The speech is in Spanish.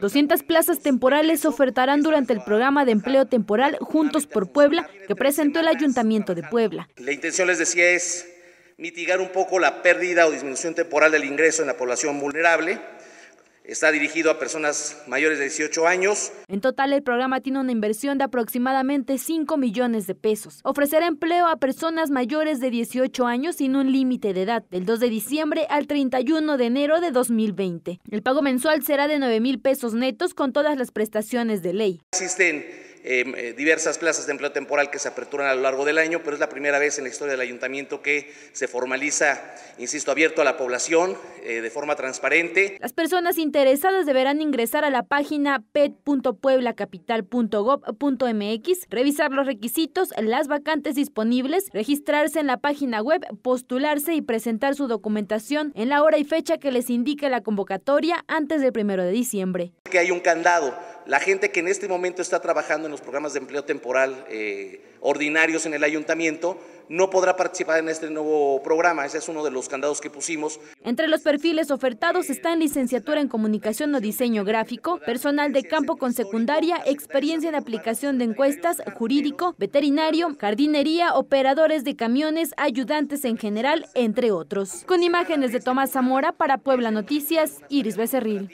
200 plazas temporales se ofertarán durante el programa de empleo temporal Juntos por Puebla que presentó el Ayuntamiento de Puebla. La intención, les decía, es mitigar un poco la pérdida o disminución temporal del ingreso en la población vulnerable Está dirigido a personas mayores de 18 años. En total, el programa tiene una inversión de aproximadamente 5 millones de pesos. Ofrecerá empleo a personas mayores de 18 años sin un límite de edad, del 2 de diciembre al 31 de enero de 2020. El pago mensual será de 9 mil pesos netos con todas las prestaciones de ley. Existen Em, eh, diversas plazas de empleo temporal que se aperturan a lo largo del año, pero es la primera vez en la historia del ayuntamiento que se formaliza, insisto, abierto a la población eh, de forma transparente. Las personas interesadas deberán ingresar a la página pet.pueblacapital.gov.mx, revisar los requisitos, las vacantes disponibles, registrarse en la página web, postularse y presentar su documentación en la hora y fecha que les indique la convocatoria antes del primero de diciembre. Que hay un candado la gente que en este momento está trabajando en los programas de empleo temporal eh, ordinarios en el ayuntamiento no podrá participar en este nuevo programa. Ese es uno de los candados que pusimos. Entre los perfiles ofertados están licenciatura en comunicación o diseño gráfico, personal de campo con secundaria, experiencia en aplicación de encuestas, jurídico, veterinario, jardinería, operadores de camiones, ayudantes en general, entre otros. Con imágenes de Tomás Zamora para Puebla Noticias, Iris Becerril.